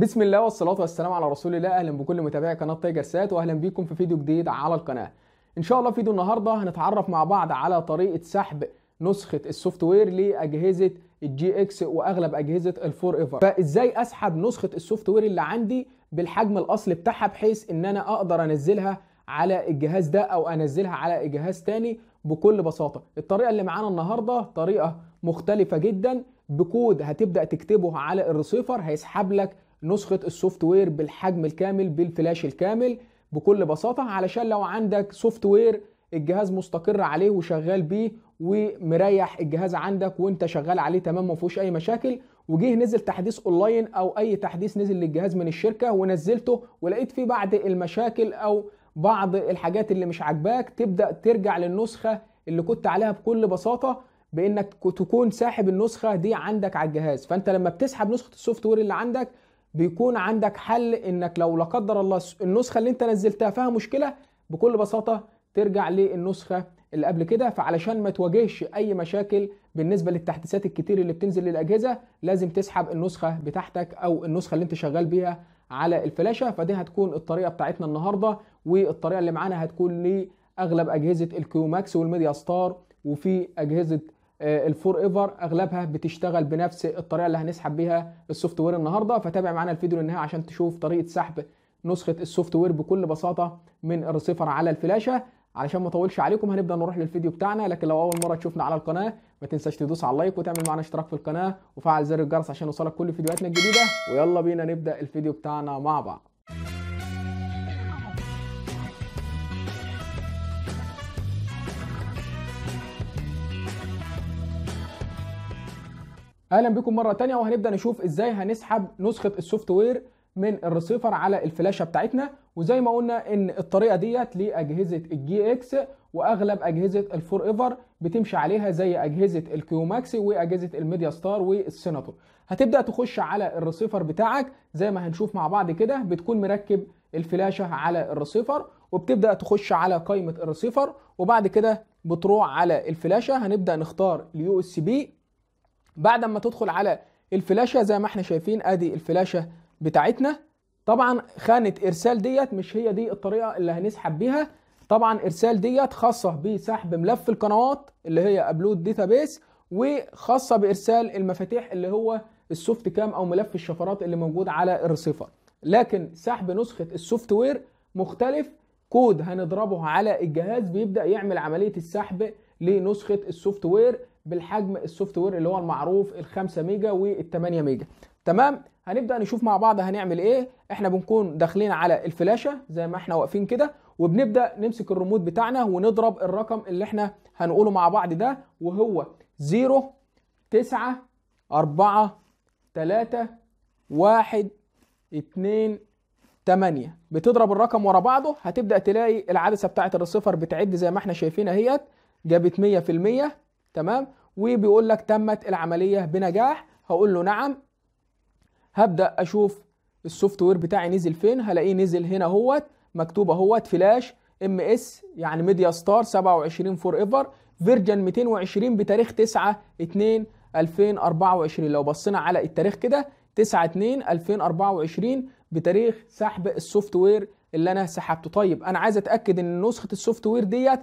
بسم الله والصلاة والسلام على رسول الله أهلا بكل متابعي قناة تايجر سات وأهلا بيكم في فيديو جديد على القناة إن شاء الله فيديو النهاردة هنتعرف مع بعض على طريقة سحب نسخة السوفت وير لأجهزة الجي اكس واغلب اجهزه الفور ايفر فازاي اسحب نسخه السوفت وير اللي عندي بالحجم الاصلي بتاعها بحيث ان انا اقدر انزلها على الجهاز ده او انزلها على جهاز تاني بكل بساطه الطريقه اللي معانا النهارده طريقه مختلفه جدا بكود هتبدا تكتبه على الرسيفر هيسحب لك نسخه السوفت وير بالحجم الكامل بالفلاش الكامل بكل بساطه علشان لو عندك سوفت وير الجهاز مستقر عليه وشغال بيه ومريح الجهاز عندك وانت شغال عليه تمام ما فيهوش اي مشاكل وجه نزل تحديث اونلاين او اي تحديث نزل للجهاز من الشركه ونزلته ولقيت فيه بعض المشاكل او بعض الحاجات اللي مش عاجباك تبدا ترجع للنسخه اللي كنت عليها بكل بساطه بانك تكون ساحب النسخه دي عندك على الجهاز فانت لما بتسحب نسخه السوفت وير اللي عندك بيكون عندك حل انك لو لا قدر الله النسخه اللي انت نزلتها فيها مشكله بكل بساطه ترجع للنسخه اللي قبل كده فعلشان ما تواجهش اي مشاكل بالنسبه للتحديثات الكتير اللي بتنزل للاجهزه لازم تسحب النسخه بتاعتك او النسخه اللي انت شغال بيها على الفلاشه فدي هتكون الطريقه بتاعتنا النهارده والطريقه اللي معانا هتكون لاغلب اجهزه الكيو ماكس والميديا ستار وفي اجهزه آه، الفور ايفر اغلبها بتشتغل بنفس الطريقه اللي هنسحب بيها السوفت وير النهارده فتابع معانا الفيديو للنهايه عشان تشوف طريقه سحب نسخه السوفت وير بكل بساطه من الرسيفر على الفلاشه علشان ما اطولش عليكم هنبدا نروح للفيديو بتاعنا لكن لو اول مره تشوفنا على القناه ما تنساش تدوس على اللايك وتعمل معانا اشتراك في القناه وفعل زر الجرس عشان يوصلك كل فيديوهاتنا الجديده ويلا بينا نبدا الفيديو بتاعنا مع بعض اهلا بكم مره تانية وهنبدا نشوف ازاي هنسحب نسخه السوفت وير من الرسيفر على الفلاشه بتاعتنا وزي ما قلنا ان الطريقه ديت لاجهزه الجي اكس واغلب اجهزه الفور ايفر بتمشي عليها زي اجهزه الكيو ماكس واجهزه الميديا ستار والسيناتور هتبدا تخش على الرسيفر بتاعك زي ما هنشوف مع بعض كده بتكون مركب الفلاشه على الرسيفر وبتبدا تخش على قائمه الرسيفر وبعد كده بتروح على الفلاشه هنبدا نختار اليو اس بي بعد ما تدخل على الفلاشه زي ما احنا شايفين ادي الفلاشه بتاعتنا طبعا خانه ارسال ديت مش هي دي الطريقه اللي هنسحب بيها طبعا ارسال ديت خاصه بسحب ملف القنوات اللي هي ابلود داتابيس وخاصه بارسال المفاتيح اللي هو السوفت كام او ملف الشفرات اللي موجود على الرصيفه لكن سحب نسخه السوفت وير مختلف كود هنضربه على الجهاز بيبدا يعمل عمليه السحب لنسخه السوفت وير بالحجم السوفت وير اللي هو المعروف ال 5 ميجا وال 8 ميجا تمام هنبدا نشوف مع بعض هنعمل ايه احنا بنكون داخلين على الفلاشه زي ما احنا واقفين كده وبنبدا نمسك الريموت بتاعنا ونضرب الرقم اللي احنا هنقوله مع بعض ده وهو 0 9 4 3 1 2 8 بتضرب الرقم ورا بعضه هتبدا تلاقي العدسه بتاعه الصفر بتعد زي ما احنا شايفين اهيت جابت 100% تمام وبيقول لك تمت العمليه بنجاح هقول له نعم هبدا اشوف السوفت وير بتاعي نزل فين هلاقيه نزل هنا اهوت مكتوب اهوت فلاش ام اس يعني ميديا ستار 27 فور ايفر فيرجن 220 بتاريخ 9 2 2024 لو بصينا على التاريخ كده 9 2 2024 بتاريخ سحب السوفت وير اللي انا سحبته طيب انا عايز اتاكد ان نسخه السوفت وير ديت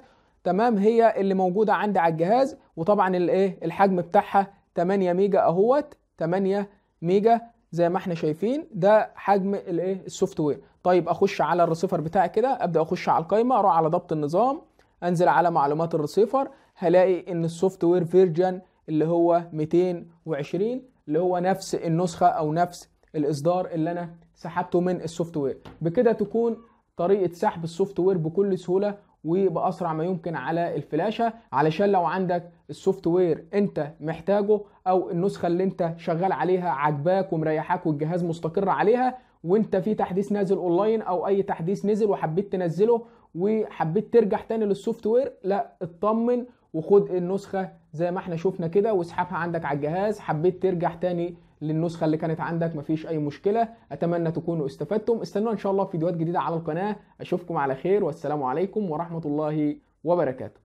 تمام هي اللي موجوده عندي على الجهاز وطبعا الايه الحجم بتاعها 8 ميجا اهوت 8 ميجا زي ما احنا شايفين ده حجم الايه السوفت وير طيب اخش على الرسيفر بتاعي كده ابدا اخش على القائمه اروح على ضبط النظام انزل على معلومات الرسيفر هلاقي ان السوفت وير فيرجن اللي هو 220 اللي هو نفس النسخه او نفس الاصدار اللي انا سحبته من السوفت وير بكده تكون طريقه سحب السوفت وير بكل سهوله وباسرع ما يمكن على الفلاشه علشان لو عندك السوفت وير انت محتاجه او النسخه اللي انت شغال عليها عاجباك ومريحاك والجهاز مستقر عليها وانت في تحديث نازل اونلاين او اي تحديث نزل وحبيت تنزله وحبيت ترجع تاني للسوفت وير لا اطمن وخد النسخه زي ما احنا شفنا كده واسحبها عندك على الجهاز حبيت ترجع تاني للنسخه اللي كانت عندك مفيش اي مشكله اتمنى تكونوا استفدتم استنونا ان شاء الله في فيديوهات جديده على القناه اشوفكم على خير والسلام عليكم ورحمه الله وبركاته